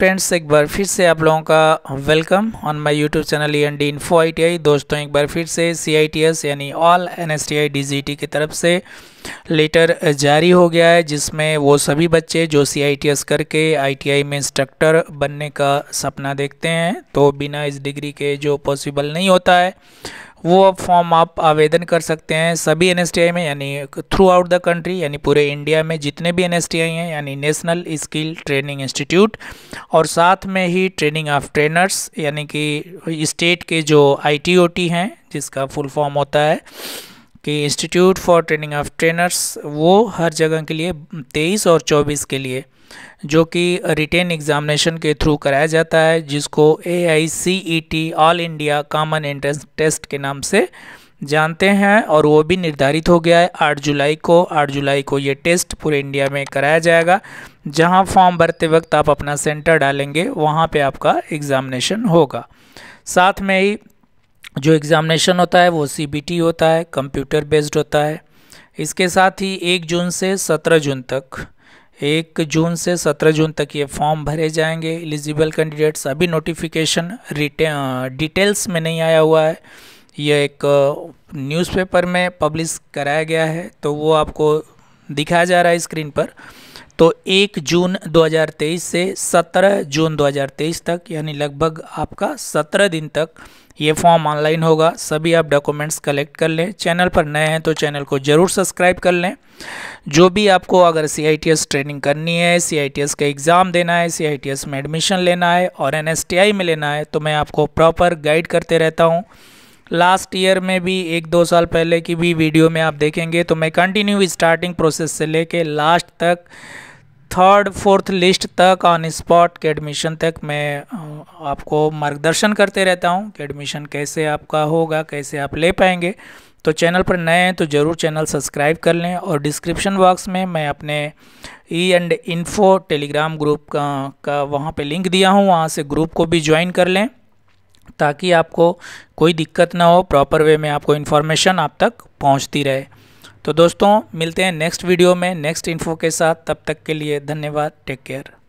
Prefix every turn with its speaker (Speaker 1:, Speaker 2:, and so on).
Speaker 1: friends एक बार फिर से आप लोगों का welcome on my YouTube channel E N D info I दोस्तों एक बार फिर से सी आई टी एस यानी all N S T I D G T की तरफ से लेटर जारी हो गया है जिसमें वो सभी बच्चे जो सी आई टी एस करके आई टी आई में इंस्ट्रक्टर बनने का सपना देखते हैं तो बिना इस डिग्री के जो पॉसिबल नहीं होता है वो अब फॉर्म आप आवेदन कर सकते हैं सभी एन में यानी थ्रू आउट द कंट्री यानी पूरे इंडिया में जितने भी एन हैं यानी नेशनल स्किल ट्रेनिंग इंस्टीट्यूट और साथ में ही ट्रेनिंग ऑफ ट्रेनर्स यानी कि स्टेट के जो आई हैं जिसका फुल फॉर्म होता है कि institute for training of trainers वो हर जगह के लिए तेईस और चौबीस के लिए जो कि रिटेन एग्जामिनेशन के थ्रू कराया जाता है जिसको A I C E T all India common entrance test के नाम से जानते हैं और वो भी निर्धारित हो गया है आठ जुलाई को आठ जुलाई को ये टेस्ट पूरे इंडिया में कराया जाएगा जहां फॉर्म भरते वक्त आप अपना सेंटर डालेंगे वहां पे आपका एग्ज़ामिनेशन होगा साथ में ही जो एग्ज़ामिनेशन होता है वो सी होता है कंप्यूटर बेस्ड होता है इसके साथ ही एक जून से सत्रह जून तक एक जून से सत्रह जून तक ये फॉर्म भरे जाएंगे एलिजिबल कैंडिडेट्स अभी नोटिफिकेशन डिटेल्स में नहीं आया हुआ है यह एक न्यूज़पेपर में पब्लिश कराया गया है तो वो आपको दिखाया जा रहा है स्क्रीन पर तो 1 जून 2023 से 17 जून 2023 तक यानी लगभग आपका 17 दिन तक ये फॉर्म ऑनलाइन होगा सभी आप डॉक्यूमेंट्स कलेक्ट कर लें चैनल पर नए हैं तो चैनल को ज़रूर सब्सक्राइब कर लें जो भी आपको अगर सी ट्रेनिंग करनी है सी का एग्ज़ाम देना है सी में एडमिशन लेना है और एन में लेना है तो मैं आपको प्रॉपर गाइड करते रहता हूँ लास्ट ईयर में भी एक दो साल पहले की भी वीडियो में आप देखेंगे तो मैं कंटिन्यू स्टार्टिंग प्रोसेस से लेके लास्ट तक थर्ड फोर्थ लिस्ट तक ऑन स्पॉट के एडमिशन तक मैं आपको मार्गदर्शन करते रहता हूँ कि एडमिशन कैसे आपका होगा कैसे आप ले पाएंगे तो चैनल पर नए हैं तो ज़रूर चैनल सब्सक्राइब कर लें और डिस्क्रिप्शन बॉक्स में मैं अपने E and info Telegram group का, का वहाँ पे लिंक दिया हूँ वहाँ से ग्रुप को भी ज्वाइन कर लें ताकि आपको कोई दिक्कत ना हो प्रॉपर वे में आपको इन्फॉर्मेशन आप तक पहुंचती रहे तो दोस्तों मिलते हैं नेक्स्ट वीडियो में नेक्स्ट इन्फो के साथ तब तक के लिए धन्यवाद टेक केयर